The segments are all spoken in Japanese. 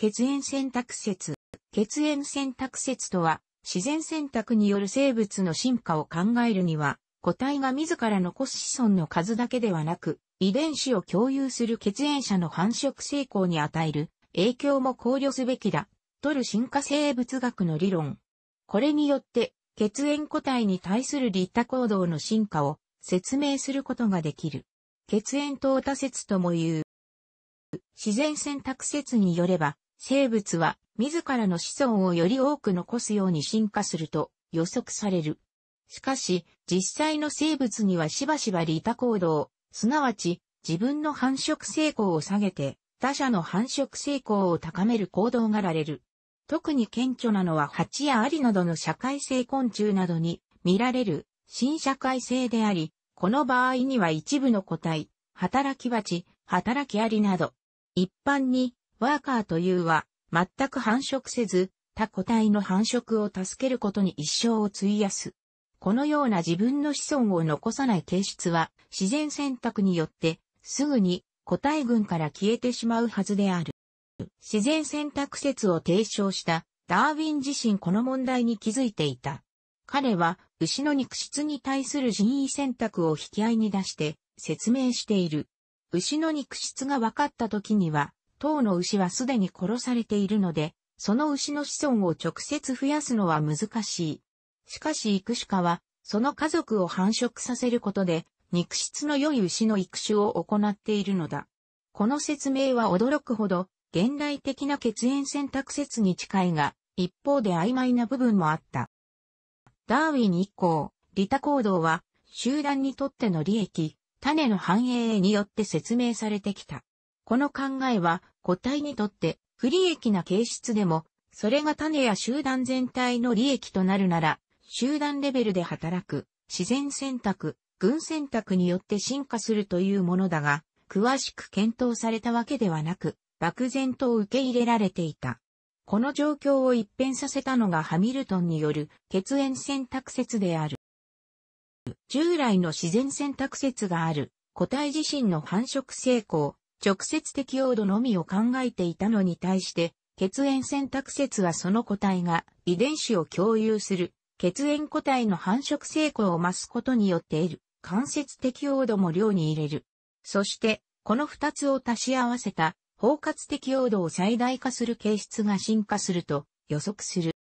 血縁選択説。血縁選択説とは、自然選択による生物の進化を考えるには、個体が自ら残す子孫の数だけではなく、遺伝子を共有する血縁者の繁殖成功に与える影響も考慮すべきだ。とる進化生物学の理論。これによって、血縁個体に対する立他行動の進化を説明することができる。血縁淘汰説とも言う。自然選択説によれば、生物は自らの子孫をより多く残すように進化すると予測される。しかし、実際の生物にはしばしば利他行動、すなわち自分の繁殖成功を下げて、他者の繁殖成功を高める行動がられる。特に顕著なのは蜂やアリなどの社会性昆虫などに見られる新社会性であり、この場合には一部の個体、働き蜂、働きアリなど、一般にワーカーというは、全く繁殖せず、他個体の繁殖を助けることに一生を費やす。このような自分の子孫を残さない形質は、自然選択によって、すぐに個体群から消えてしまうはずである。自然選択説を提唱した、ダーウィン自身この問題に気づいていた。彼は、牛の肉質に対する人為選択を引き合いに出して、説明している。牛の肉質が分かった時には、当の牛はすでに殺されているので、その牛の子孫を直接増やすのは難しい。しかし育種家は、その家族を繁殖させることで、肉質の良い牛の育種を行っているのだ。この説明は驚くほど、現代的な血縁選択説に近いが、一方で曖昧な部分もあった。ダーウィン以降、利他行動は、集団にとっての利益、種の繁栄によって説明されてきた。この考えは個体にとって不利益な形質でも、それが種や集団全体の利益となるなら、集団レベルで働く、自然選択、群選択によって進化するというものだが、詳しく検討されたわけではなく、漠然と受け入れられていた。この状況を一変させたのがハミルトンによる血縁選択説である。従来の自然選択説がある個体自身の繁殖成功、直接適応度のみを考えていたのに対して、血縁選択説はその個体が遺伝子を共有する血縁個体の繁殖成功を増すことによって得る間接適応度も量に入れる。そして、この二つを足し合わせた包括適応度を最大化する形質が進化すると予測する。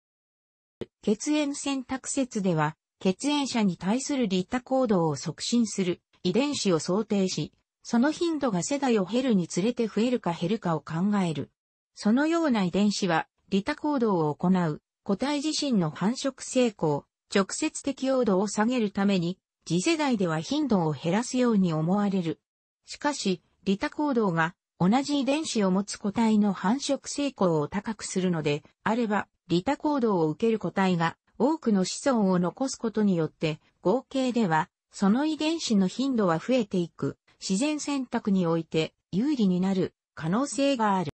血縁選択説では、血縁者に対する利他行動を促進する遺伝子を想定し、その頻度が世代を減るにつれて増えるか減るかを考える。そのような遺伝子は、利他行動を行う、個体自身の繁殖成功、直接適応度を下げるために、次世代では頻度を減らすように思われる。しかし、利他行動が同じ遺伝子を持つ個体の繁殖成功を高くするので、あれば、利他行動を受ける個体が多くの子孫を残すことによって、合計では、その遺伝子の頻度は増えていく。自然選択において有利になる可能性がある。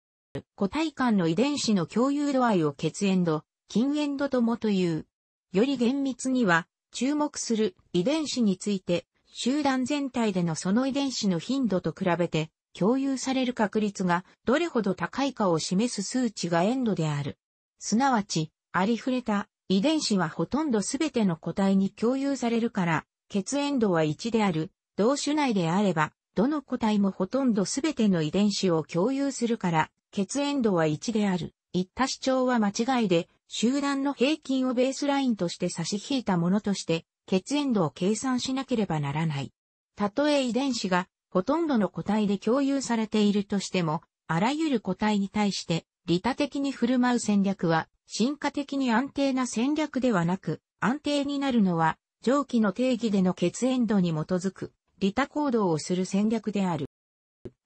個体間の遺伝子の共有度合いを血縁度、近縁度ともという。より厳密には、注目する遺伝子について、集団全体でのその遺伝子の頻度と比べて、共有される確率がどれほど高いかを示す数値が縁度である。すなわち、ありふれた遺伝子はほとんどすべての個体に共有されるから、血縁度は1である同種内であれば、どの個体もほとんどすべての遺伝子を共有するから、血縁度は1である。言った主張は間違いで、集団の平均をベースラインとして差し引いたものとして、血縁度を計算しなければならない。たとえ遺伝子が、ほとんどの個体で共有されているとしても、あらゆる個体に対して、利他的に振る舞う戦略は、進化的に安定な戦略ではなく、安定になるのは、上記の定義での血縁度に基づく利他行動をする戦略である。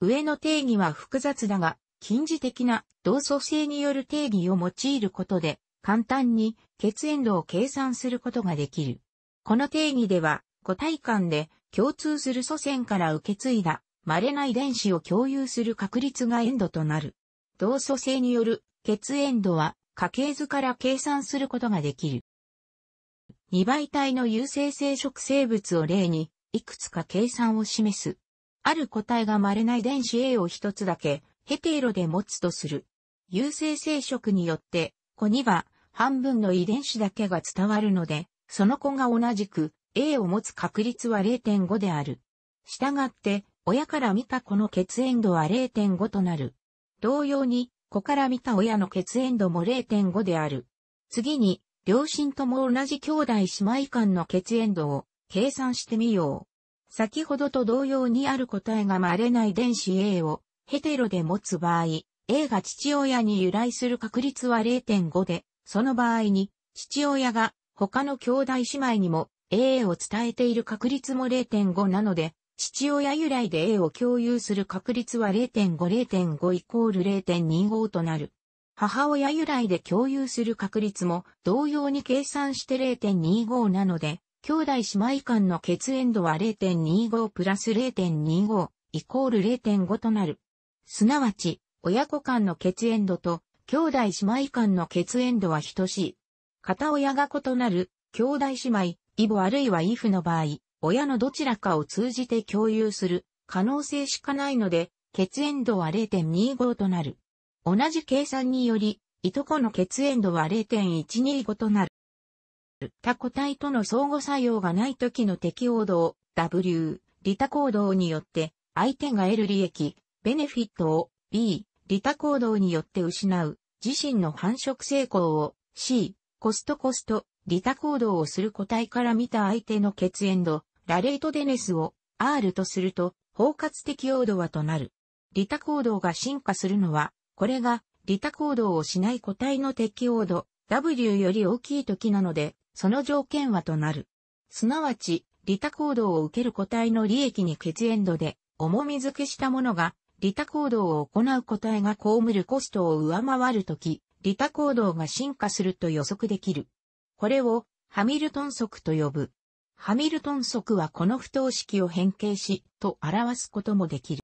上の定義は複雑だが、近似的な同素性による定義を用いることで、簡単に血縁度を計算することができる。この定義では、個体間で共通する祖先から受け継いだ稀な遺伝子を共有する確率が縁度となる。同素性による血縁度は家系図から計算することができる。二倍体の有性生殖生物を例に、いくつか計算を示す。ある個体が稀な遺伝子 A を一つだけ、ヘテロで持つとする。有性生殖によって、子には半分の遺伝子だけが伝わるので、その子が同じく A を持つ確率は0.5である。したがって、親から見た子の血縁度は0.5となる。同様に、子から見た親の血縁度も0.5である。次に、両親とも同じ兄弟姉妹間の血縁度を計算してみよう。先ほどと同様にある答えが稀ない電子 A をヘテロで持つ場合、A が父親に由来する確率は0.5で、その場合に、父親が他の兄弟姉妹にも A を伝えている確率も0.5なので、父親由来で A を共有する確率は0.5、0.5イコール0.25となる。母親由来で共有する確率も同様に計算して0.25なので、兄弟姉妹間の血縁度は0.25プラス0.25イコール0.5となる。すなわち、親子間の血縁度と兄弟姉妹間の血縁度は等しい。片親が異なる兄弟姉妹、異母あるいは異父の場合、親のどちらかを通じて共有する可能性しかないので、血縁度は0.25となる。同じ計算により、いとこの血縁度は0.125となる。他個体との相互作用がない時の適応動、W、利他行動によって相手が得る利益、ベネフィットを B、利他行動によって失う、自身の繁殖成功を C、コストコスト、利他行動をする個体から見た相手の血縁度、ラレートデネスを R とすると、包括適応度はとなる。利他行動が進化するのは、これが利他行動をしない個体の適応度 W より大きい時なので、その条件はとなる。すなわち、利他行動を受ける個体の利益に血縁度で、重み付けしたものが、利他行動を行う個体が被るコストを上回るとき、利他行動が進化すると予測できる。これを、ハミルトン則と呼ぶ。ハミルトン則はこの不等式を変形し、と表すこともできる。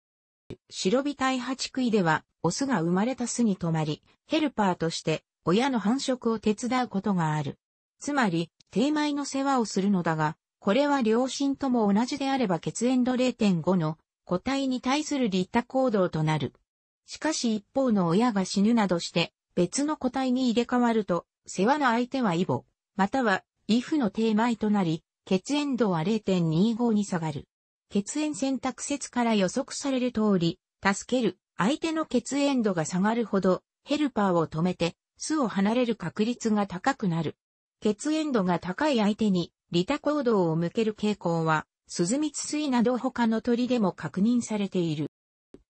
白尾体ハチクでは、オスが生まれた巣に止まり、ヘルパーとして親の繁殖を手伝うことがある。つまり、低米の世話をするのだが、これは両親とも同じであれば血縁度0.5の個体に対する立他行動となる。しかし一方の親が死ぬなどして別の個体に入れ替わると、世話の相手は異母、または異父の低米となり、血縁度は0.25に下がる。血縁選択説から予測される通り、助ける、相手の血縁度が下がるほど、ヘルパーを止めて、巣を離れる確率が高くなる。血縁度が高い相手に、利他行動を向ける傾向は、スズミツスイなど他の鳥でも確認されている。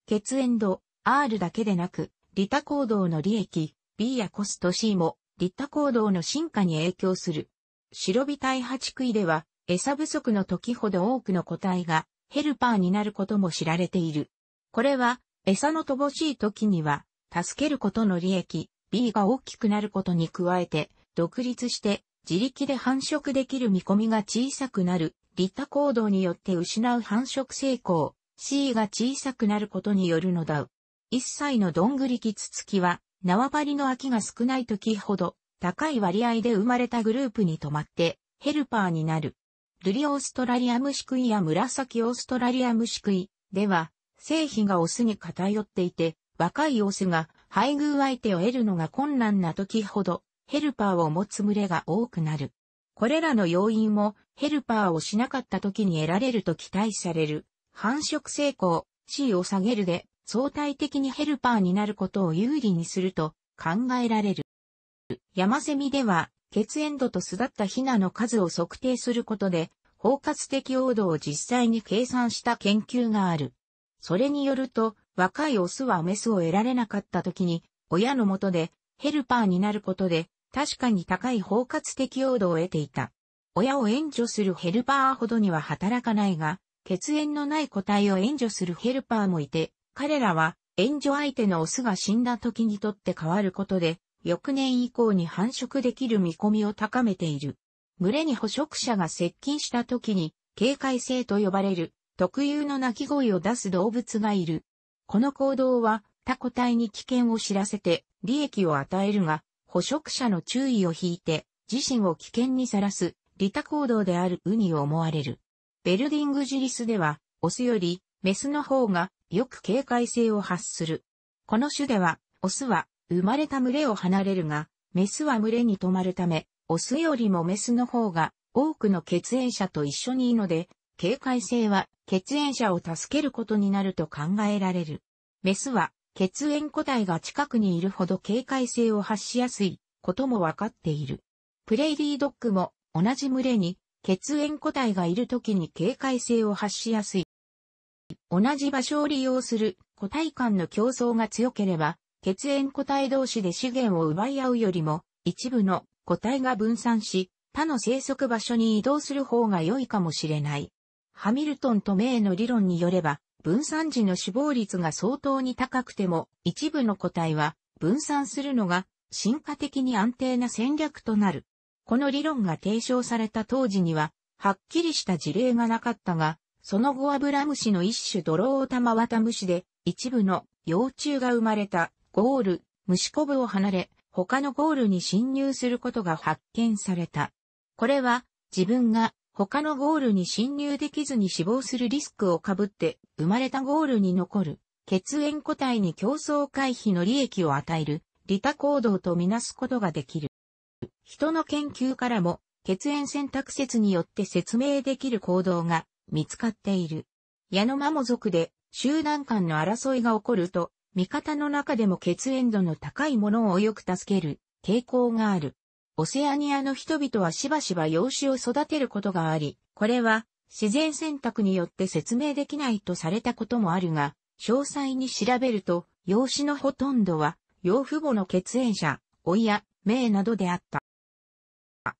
血縁度 R だけでなく、利他行動の利益 B やコスト C も、利他行動の進化に影響する。白ビタイハチクイでは、餌不足の時ほど多くの個体がヘルパーになることも知られている。これは、餌の乏しい時には、助けることの利益、B が大きくなることに加えて、独立して自力で繁殖できる見込みが小さくなる、利他行動によって失う繁殖成功、C が小さくなることによるのだ。一歳のどんぐりキツツキは、縄張りの空きが少ない時ほど、高い割合で生まれたグループに止まって、ヘルパーになる。ルリオーストラリアムシクイや紫オーストラリアムシクイでは、性比がオスに偏っていて、若いオスが配偶相手を得るのが困難な時ほど、ヘルパーを持つ群れが多くなる。これらの要因も、ヘルパーをしなかった時に得られると期待される、繁殖成功、C を下げるで、相対的にヘルパーになることを有利にすると考えられる。山セミでは、血縁度と巣立ったヒナの数を測定することで、包括的温度を実際に計算した研究がある。それによると、若いオスはメスを得られなかった時に、親のもとでヘルパーになることで、確かに高い包括適応度を得ていた。親を援助するヘルパーほどには働かないが、血縁のない個体を援助するヘルパーもいて、彼らは援助相手のオスが死んだ時にとって変わることで、翌年以降に繁殖できる見込みを高めている。群れに捕食者が接近した時に、警戒性と呼ばれる特有の鳴き声を出す動物がいる。この行動は他個体に危険を知らせて利益を与えるが、捕食者の注意を引いて自身を危険にさらす利他行動であるウに思われる。ベルディングジリスでは、オスよりメスの方がよく警戒性を発する。この種では、オスは生まれた群れを離れるが、メスは群れに止まるため、オスよりもメスの方が多くの血縁者と一緒にいるので、警戒性は血縁者を助けることになると考えられる。メスは血縁個体が近くにいるほど警戒性を発しやすいこともわかっている。プレイリードッグも同じ群れに血縁個体がいる時に警戒性を発しやすい。同じ場所を利用する個体間の競争が強ければ、血縁個体同士で資源を奪い合うよりも、一部の個体が分散し、他の生息場所に移動する方が良いかもしれない。ハミルトンとメイの理論によれば、分散時の死亡率が相当に高くても、一部の個体は分散するのが進化的に安定な戦略となる。この理論が提唱された当時には、はっきりした事例がなかったが、その後アブラムシの一種ドロータマワタムシで、一部の幼虫が生まれたゴール、虫コブを離れ、他のゴールに侵入することが発見された。これは自分が他のゴールに侵入できずに死亡するリスクをかぶって生まれたゴールに残る血縁個体に競争回避の利益を与える利他行動とみなすことができる。人の研究からも血縁選択説によって説明できる行動が見つかっている。矢の間も族で集団間の争いが起こると、味方の中でも血縁度の高いものをよく助ける傾向がある。オセアニアの人々はしばしば養子を育てることがあり、これは自然選択によって説明できないとされたこともあるが、詳細に調べると、養子のほとんどは養父母の血縁者、親名などであった。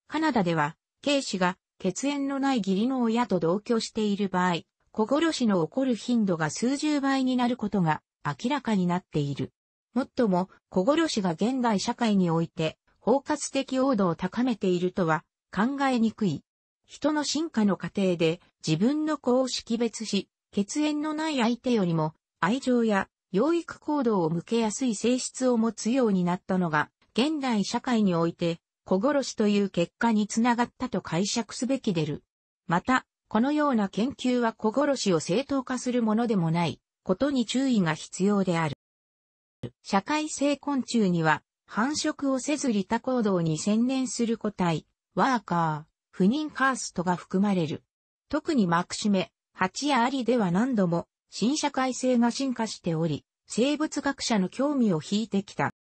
カナダでは、軽視が血縁のない義理の親と同居している場合、小殺しの起こる頻度が数十倍になることが明らかになっている。もっとも、小殺しが現代社会において包括的王道を高めているとは考えにくい。人の進化の過程で自分の子を識別し、血縁のない相手よりも愛情や養育行動を向けやすい性質を持つようになったのが、現代社会において、子殺しという結果につながったと解釈すべきでる。また、このような研究は子殺しを正当化するものでもない、ことに注意が必要である。社会性昆虫には、繁殖をせず利他行動に専念する個体、ワーカー、不妊カーストが含まれる。特にマクシメ、蜂やアリでは何度も新社会性が進化しており、生物学者の興味を引いてきた。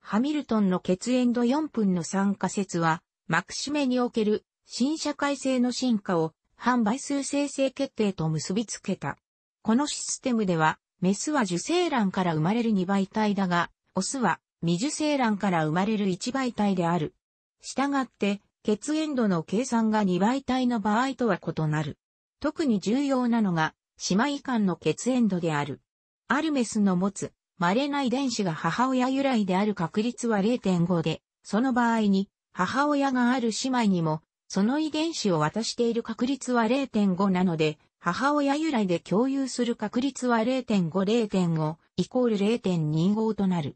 ハミルトンの血縁度4分の3仮説は、マクシメにおける新社会性の進化を販売数生成決定と結びつけた。このシステムでは、メスは受精卵から生まれる2倍体だが、オスは未受精卵から生まれる1倍体である。したがって、血縁度の計算が2倍体の場合とは異なる。特に重要なのが、姉妹間の血縁度である。アルメスの持つ、稀な遺伝子が母親由来である確率は0.5で、その場合に、母親がある姉妹にも、その遺伝子を渡している確率は0.5なので、母親由来で共有する確率は0.5、0.5、イコール0.25となる。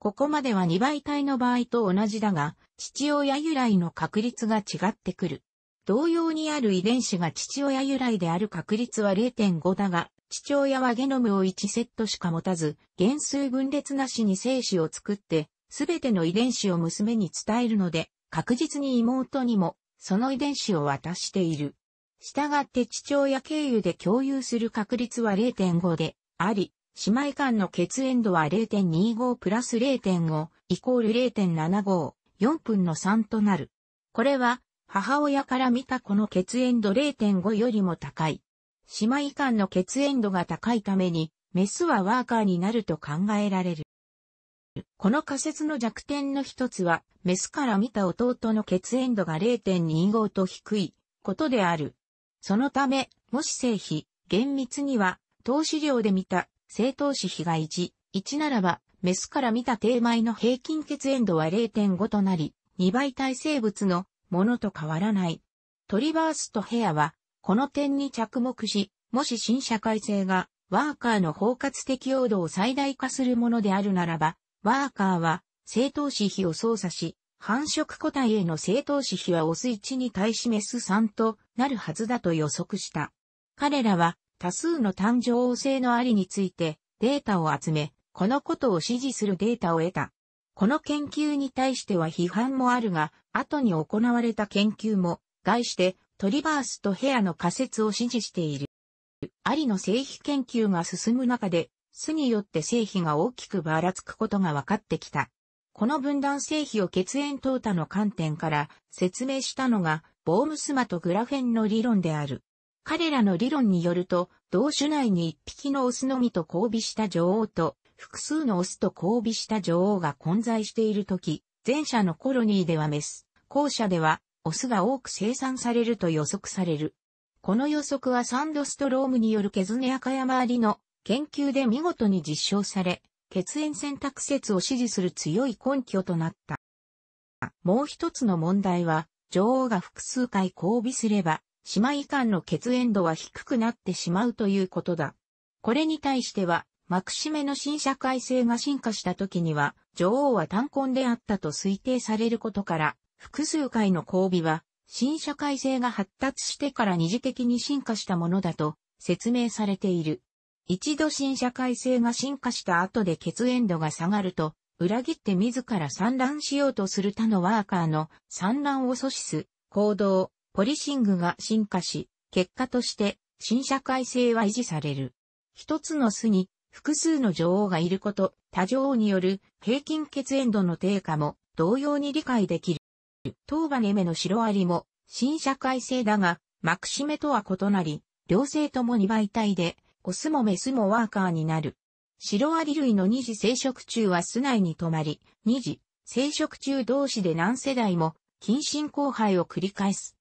ここまでは2倍体の場合と同じだが、父親由来の確率が違ってくる。同様にある遺伝子が父親由来である確率は0.5だが、父親はゲノムを1セットしか持たず、減数分裂なしに精子を作って、すべての遺伝子を娘に伝えるので、確実に妹にも、その遺伝子を渡している。したがって父親経由で共有する確率は0.5であり、姉妹間の血縁度は0.25プラス0.5イコール0.75、4分の3となる。これは、母親から見たこの血縁度0.5よりも高い。姉妹間の血縁度が高いために、メスはワーカーになると考えられる。この仮説の弱点の一つは、メスから見た弟の血縁度が0.25と低いことである。そのため、もし正比、厳密には、投資量で見た正当子比が1、1ならば、メスから見た低米の平均血塩度は0.5となり、2倍体生物のものと変わらない。トリバースとヘアは、この点に着目し、もし新社会性が、ワーカーの包括適用度を最大化するものであるならば、ワーカーは、正当子比を操作し、繁殖個体への正当子比はオス1に対しメス3となるはずだと予測した。彼らは、多数の誕生性のありについてデータを集め、このことを支持するデータを得た。この研究に対しては批判もあるが、後に行われた研究も、概してトリバースとヘアの仮説を支持している。アリの性比研究が進む中で、巣によって性比が大きくばらつくことが分かってきた。この分断性比を血縁淘汰の観点から説明したのが、ボームスマとグラフェンの理論である。彼らの理論によると、同種内に一匹のオスのみと交尾した女王と、複数のオスと交尾した女王が混在しているとき、前者のコロニーではメス、後者ではオスが多く生産されると予測される。この予測はサンドストロームによるケズネアカヤマアリの研究で見事に実証され、血縁選択説を支持する強い根拠となった。もう一つの問題は、女王が複数回交尾すれば、姉妹間の血縁度は低くなってしまうということだ。これに対しては、マクシメの新社会性が進化した時には、女王は単婚であったと推定されることから、複数回の交尾は、新社会性が発達してから二次的に進化したものだと説明されている。一度新社会性が進化した後で血縁度が下がると、裏切って自ら産卵しようとする他のワーカーの産卵を阻止す行動ポリシングが進化し、結果として新社会性は維持される。一つの巣に複数の女王がいること、他女王による平均血縁度の低下も同様に理解できる。当バネメのシロアリも新社会性だが、マクシメとは異なり、両性とも2倍体で、オスもメスもワーカーになる。シロアリ類の二次生殖中は巣内に止まり、二次生殖中同士で何世代も近親交配を繰り返す。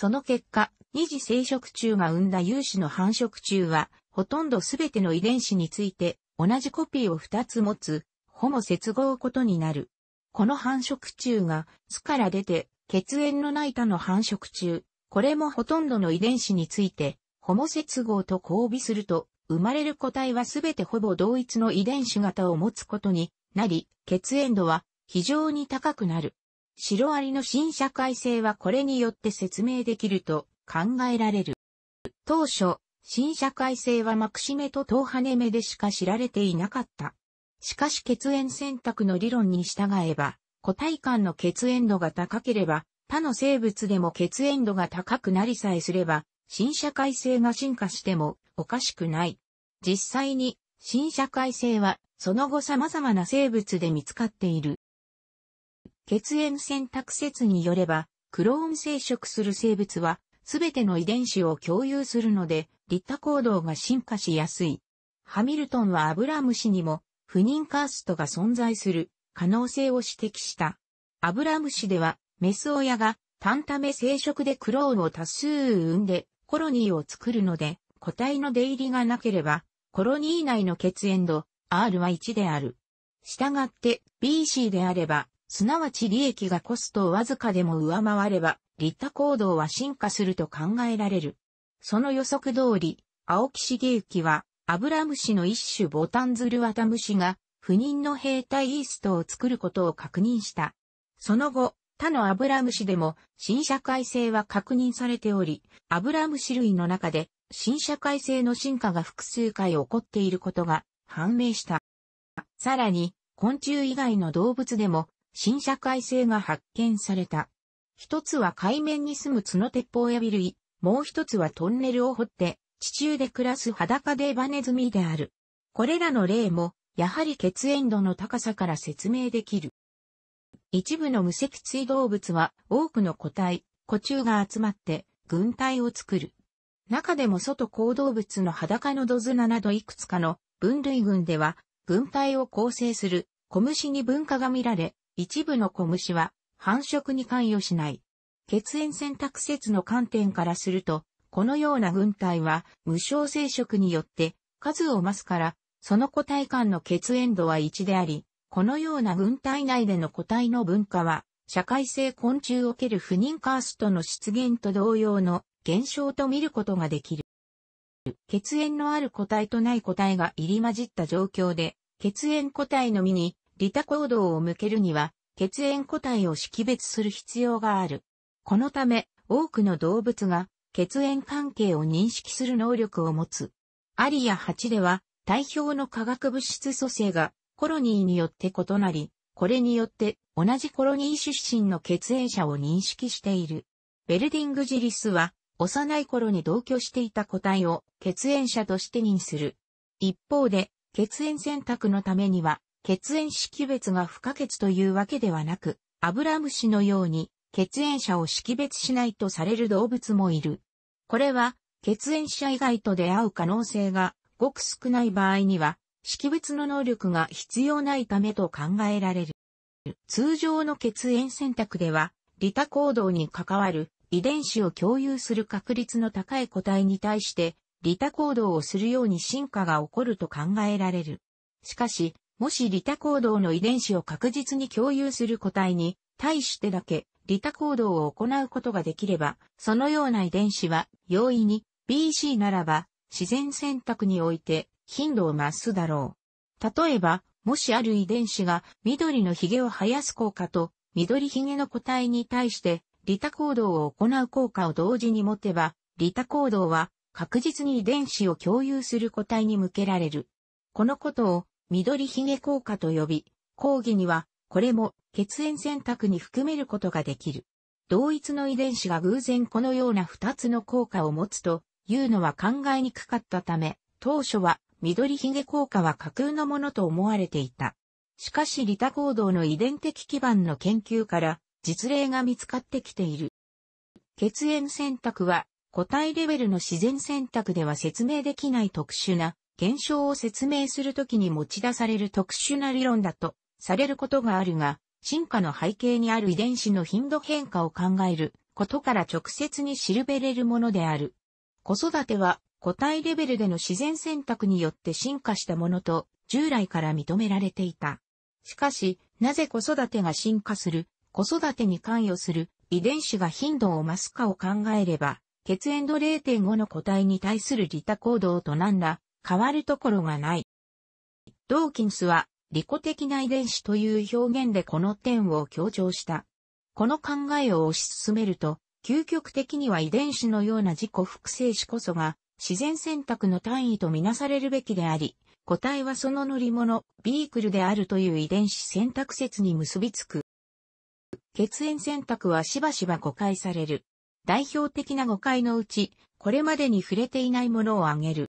その結果、二次生殖中が生んだ有子の繁殖中は、ほとんどすべての遺伝子について、同じコピーを2つ持つ、ホモ接合ことになる。この繁殖中が、巣から出て、血縁のない他の繁殖中、これもほとんどの遺伝子について、ホモ接合と交尾すると、生まれる個体はすべてほぼ同一の遺伝子型を持つことになり、血縁度は非常に高くなる。シロアリの新社会性はこれによって説明できると考えられる。当初、新社会性はマクシメとトーハネメでしか知られていなかった。しかし血縁選択の理論に従えば、個体間の血縁度が高ければ、他の生物でも血縁度が高くなりさえすれば、新社会性が進化してもおかしくない。実際に、新社会性は、その後様々な生物で見つかっている。血縁選択説によれば、クローン生殖する生物は、すべての遺伝子を共有するので、立他行動が進化しやすい。ハミルトンはアブラムシにも、不妊カーストが存在する可能性を指摘した。アブラムシでは、メス親が、単ため生殖でクローンを多数産んで、コロニーを作るので、個体の出入りがなければ、コロニー内の血縁度、R は1である。したがって、BC であれば、すなわち利益がコストをわずかでも上回れば、ッタ行動は進化すると考えられる。その予測通り、青木茂之は、アブラムシの一種ボタンズルワタムシが、不妊の兵隊イーストを作ることを確認した。その後、他のアブラムシでも新社会性は確認されており、アブラムシ類の中で新社会性の進化が複数回起こっていることが判明した。さらに、昆虫以外の動物でも新社会性が発見された。一つは海面に住む角鉄砲やビ類、もう一つはトンネルを掘って、地中で暮らす裸でバネズミである。これらの例も、やはり血縁度の高さから説明できる。一部の無脊椎動物は多くの個体、個虫が集まって軍隊を作る。中でも外行動物の裸のドズナなどいくつかの分類群では軍隊を構成する小虫に分化が見られ、一部の小虫は繁殖に関与しない。血縁選択説の観点からすると、このような軍隊は無償生殖によって数を増すから、その個体間の血縁度は1であり、このような軍隊内での個体の分化は、社会性昆虫をける不妊カーストの出現と同様の現象と見ることができる。血縁のある個体とない個体が入り混じった状況で、血縁個体のみに利他行動を向けるには、血縁個体を識別する必要がある。このため、多くの動物が血縁関係を認識する能力を持つ。アリア8では、体表の化学物質組成がコロニーによって異なり、これによって同じコロニー出身の血縁者を認識している。ベルディングジリスは、幼い頃に同居していた個体を血縁者として認する。一方で、血縁選択のためには、血縁識別が不可欠というわけではなく、アブラムシのように血縁者を識別しないとされる動物もいる。これは、血縁者以外と出会う可能性がごく少ない場合には、識別の能力が必要ないためと考えられる。通常の血縁選択では、利他行動に関わる遺伝子を共有する確率の高い個体に対して、利他行動をするように進化が起こると考えられる。しかし、もし利他行動の遺伝子を確実に共有する個体に、対してだけ、利他行動を行うことができれば、そのような遺伝子は、容易に、BC ならば、自然選択において、頻度を増すだろう。例えば、もしある遺伝子が、緑の髭を生やす効果と、緑髭の個体に対して、利他行動を行う効果を同時に持てば、利他行動は、確実に遺伝子を共有する個体に向けられる。このことを、緑ひげ効果と呼び、講義には、これも血縁選択に含めることができる。同一の遺伝子が偶然このような二つの効果を持つというのは考えにくかったため、当初は緑ひげ効果は架空のものと思われていた。しかし利他行動の遺伝的基盤の研究から実例が見つかってきている。血縁選択は個体レベルの自然選択では説明できない特殊な現象を説明するときに持ち出される特殊な理論だとされることがあるが、進化の背景にある遺伝子の頻度変化を考えることから直接に知るべれるものである。子育ては個体レベルでの自然選択によって進化したものと従来から認められていた。しかし、なぜ子育てが進化する、子育てに関与する遺伝子が頻度を増すかを考えれば、血縁度0.5の個体に対する利他行動と何ら変わるところがない。ドーキンスは、利己的な遺伝子という表現でこの点を強調した。この考えを推し進めると、究極的には遺伝子のような自己複製子こそが、自然選択の単位とみなされるべきであり、個体はその乗り物、ビークルであるという遺伝子選択説に結びつく。血縁選択はしばしば誤解される。代表的な誤解のうち、これまでに触れていないものを挙げる。